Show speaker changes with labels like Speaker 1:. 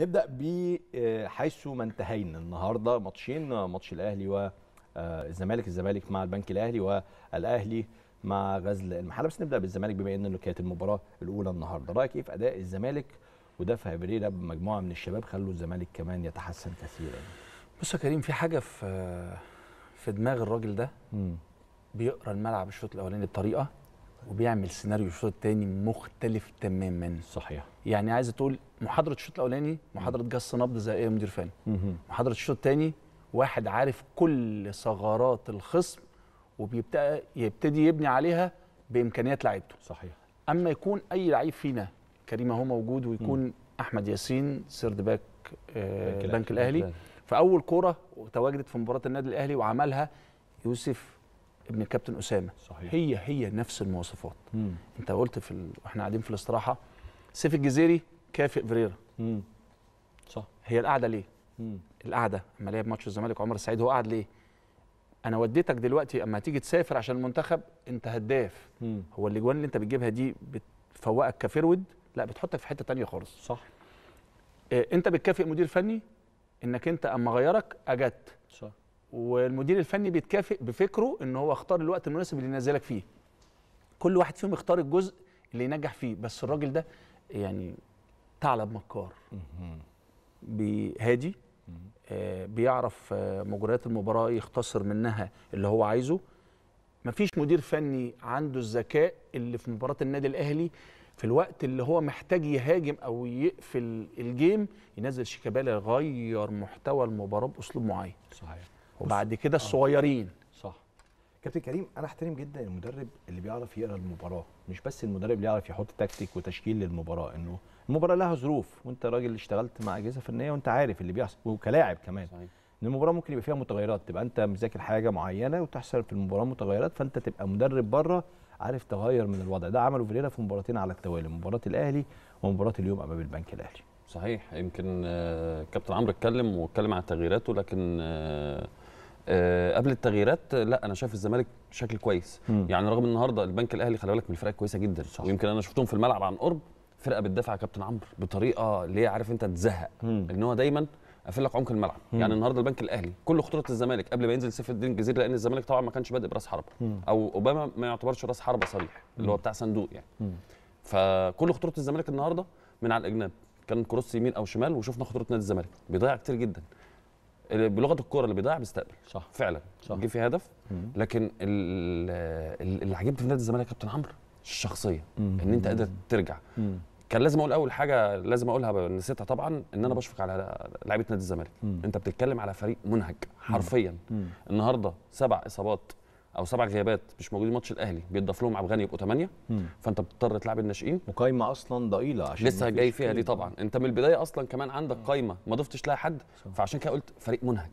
Speaker 1: نبدا بحيث حيث ما انتهينا النهارده ماتشين ماتش الاهلي والزمالك آه، الزمالك مع البنك الاهلي والاهلي مع غزل المحله بس نبدا بالزمالك بما ان كانت المباراه الاولى النهارده رايك ايه في اداء الزمالك ودفع بريرا بمجموعه من الشباب خلوا الزمالك كمان يتحسن كثيرا بص يا كريم في حاجه في
Speaker 2: في دماغ الراجل ده بيقرا الملعب الشوط الاولاني بطريقه وبيعمل سيناريو الشوط الثاني مختلف تماما صحيح يعني عايز تقول محاضره الشوط الاولاني محاضره جس نبض زي ايه مدير فني محاضره الشوط الثاني واحد عارف كل ثغرات الخصم وبيبتدي يبتدي يبني عليها بامكانيات لعيبته صحيح اما يكون اي لعيب فينا كريم اهو موجود ويكون مم. احمد ياسين سيرد باك آه بنك الاهلي فاول كوره تواجدت في مباراه النادي الاهلي وعملها يوسف ابن الكابتن اسامه صحيح. هي هي نفس المواصفات مم. انت قلت في ال... واحنا قاعدين في الاستراحه سيف الجزيري كافئ فريرا صح هي القعده ليه مم. القعده اما لعب ماتش الزمالك عمر السعيد هو قعد ليه انا وديتك دلوقتي اما هتيجي تسافر عشان المنتخب انت هداف مم. هو الاجوان اللي انت بتجيبها دي بتفوقك كفيرود لا بتحطك في حته تانية خالص صح إيه انت بتكافئ مدير فني انك انت اما غيرك اجت صح والمدير الفني بيتكافئ بفكره ان هو اختار الوقت المناسب اللي ينزلك فيه كل واحد فيهم اختار الجزء اللي ينجح فيه بس الراجل ده يعني ثعلب مكار هادي آه بيعرف آه مجريات المباراه يختصر منها اللي هو عايزه مفيش مدير فني عنده الذكاء اللي في مباراه النادي الاهلي في الوقت اللي هو محتاج يهاجم او يقفل الجيم ينزل شيكابالا يغير محتوى المباراه باسلوب معين صحيح وبعد كده آه.
Speaker 1: الصغيرين صح كابتن كريم انا احترم جدا المدرب اللي بيعرف يقرا المباراه مش بس المدرب اللي يعرف يحط تكتيك وتشكيل للمباراه انه المباراه لها ظروف وانت راجل اشتغلت مع اجهزه فنيه وانت عارف اللي بيحصل وكلاعب كمان صحيح. ان المباراه ممكن يبقى فيها متغيرات تبقى انت مذاكر حاجه معينه وتحصل في المباراه متغيرات فانت تبقى مدرب بره عارف تغير من الوضع ده عمله فيريرا في مباراتين على التوالي مباراه الاهلي ومباراه اليوم امام البنك الاهلي
Speaker 3: صحيح يمكن آه، كابتن عمرو اتكلم واتكلم على تغييراته لكن آه، أه قبل التغييرات لا انا شايف الزمالك بشكل كويس مم. يعني رغم النهارده البنك الاهلي خلي بالك من الفرق كويسه جدا صح. ويمكن انا شفتهم في الملعب عن قرب فرقه بتدافع يا كابتن عمرو بطريقه اللي هي عارف انت تزهق ان هو دايما قافل لك عمق الملعب مم. يعني النهارده البنك الاهلي كل خطوره الزمالك قبل ما ينزل سيف الدين الجزيري لان الزمالك طبعا ما كانش بادئ براس حربه او اوباما ما يعتبرش راس حربه صريح اللي هو بتاع صندوق يعني مم. فكل خطوره الزمالك النهارده من على الاجناب كان كروس يمين او شمال وشفنا خطوره نادي الزمالك بيضيع كتير جدا بلغه الكوره اللي بيضيع بيستقبل صح فعلا صح جه في هدف لكن اللي عجبني في نادي الزمالك يا كابتن عمرو الشخصيه ان انت قادر ترجع كان لازم اقول اول حاجه لازم اقولها نسيتها طبعا ان انا بشفق على لعيبه نادي الزمالك انت بتتكلم على فريق منهج حرفيا النهارده سبع اصابات او سبع غيابات مش موجودين ماتش الاهلي بيضاف لهم عبد الغني يبقوا ثمانيه فانت بتضطر تلعب الناشئين وقايمه اصلا ضئيله عشان لسه جاي فيها دي طبعا انت من البدايه اصلا كمان عندك قايمه ما ضفتش لها حد فعشان كده قلت فريق منهك